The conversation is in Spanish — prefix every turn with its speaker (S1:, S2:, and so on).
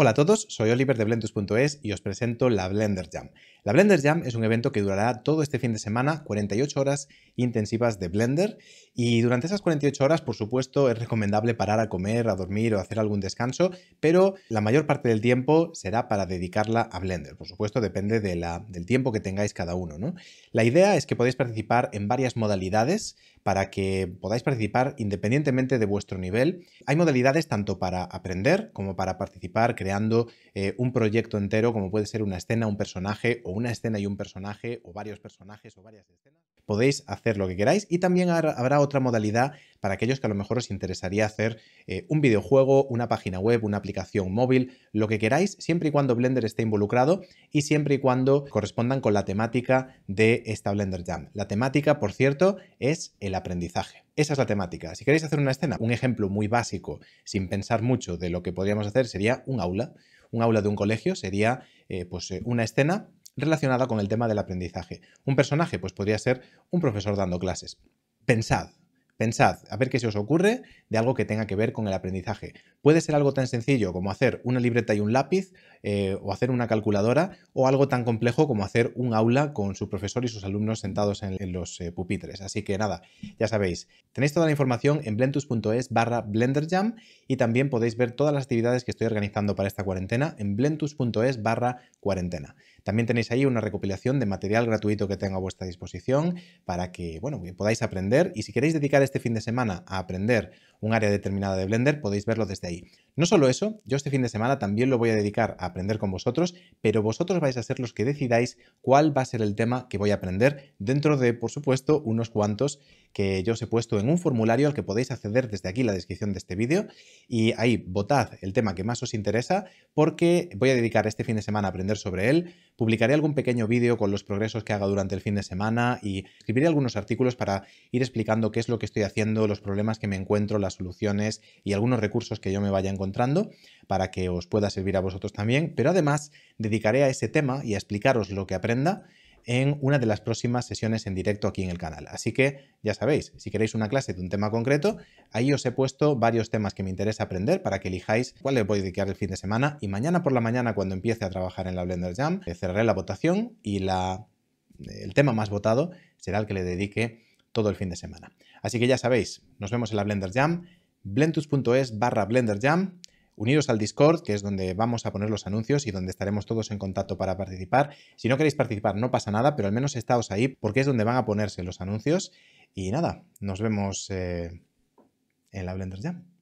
S1: Hola a todos, soy Oliver de Blendus.es y os presento la Blender Jam. La Blender Jam es un evento que durará todo este fin de semana, 48 horas intensivas de Blender y durante esas 48 horas, por supuesto, es recomendable parar a comer, a dormir o hacer algún descanso, pero la mayor parte del tiempo será para dedicarla a Blender. Por supuesto, depende del tiempo que tengáis cada uno. La idea es que podéis participar en varias modalidades para que podáis participar independientemente de vuestro nivel. Hay modalidades tanto para aprender como para participar, creando eh, un proyecto entero, como puede ser una escena, un personaje, o una escena y un personaje, o varios personajes, o varias escenas podéis hacer lo que queráis y también habrá otra modalidad para aquellos que a lo mejor os interesaría hacer eh, un videojuego, una página web, una aplicación móvil, lo que queráis, siempre y cuando Blender esté involucrado y siempre y cuando correspondan con la temática de esta Blender Jam. La temática, por cierto, es el aprendizaje. Esa es la temática. Si queréis hacer una escena, un ejemplo muy básico, sin pensar mucho de lo que podríamos hacer, sería un aula. Un aula de un colegio sería eh, pues, eh, una escena relacionada con el tema del aprendizaje. Un personaje, pues podría ser un profesor dando clases. Pensad, Pensad, a ver qué se os ocurre de algo que tenga que ver con el aprendizaje. Puede ser algo tan sencillo como hacer una libreta y un lápiz, eh, o hacer una calculadora, o algo tan complejo como hacer un aula con su profesor y sus alumnos sentados en, los eh, pupitres. Así que nada, ya sabéis, tenéis toda la información en blentus.es barra blenderjam y también podéis ver todas las actividades que estoy organizando para esta cuarentena en blentus.es barra cuarentena. También tenéis ahí una recopilación de material gratuito que tengo a vuestra disposición para que, bueno, podáis aprender y si queréis dedicar este fin de semana a aprender un área determinada de Blender, podéis verlo desde ahí. No solo eso, yo este fin de semana también lo voy a dedicar a aprender con vosotros, pero vosotros vais a ser los que decidáis cuál va a ser el tema que voy a aprender dentro de, por supuesto, unos cuantos que yo os he puesto en un formulario al que podéis acceder desde aquí la descripción de este vídeo y ahí votad el tema que más os interesa porque voy a dedicar este fin de semana a aprender sobre él, Publicaré algún pequeño vídeo con los progresos que haga durante el fin de semana y escribiré algunos artículos para ir explicando qué es lo que estoy haciendo, los problemas que me encuentro, las soluciones y algunos recursos que yo me vaya encontrando para que os pueda servir a vosotros también. Pero además dedicaré a ese tema y a explicaros lo que aprenda en una de las próximas sesiones en directo aquí en el canal. Así que ya sabéis, si queréis una clase de un tema concreto, ahí os he puesto varios temas que me interesa aprender para que elijáis cuál le voy a dedicar el fin de semana y mañana por la mañana cuando empiece a trabajar en la Blender Jam, eh, cerraré la votación y la, eh, el tema más votado será el que le dedique todo el fin de semana. Así que ya sabéis, nos vemos en la Blender Jam, blendtuses barra Blender Jam unidos al Discord, que es donde vamos a poner los anuncios y donde estaremos todos en contacto para participar. Si no queréis participar, no pasa nada, pero al menos estáos ahí porque es donde van a ponerse los anuncios. Y nada, nos vemos eh, en la Blender Jam.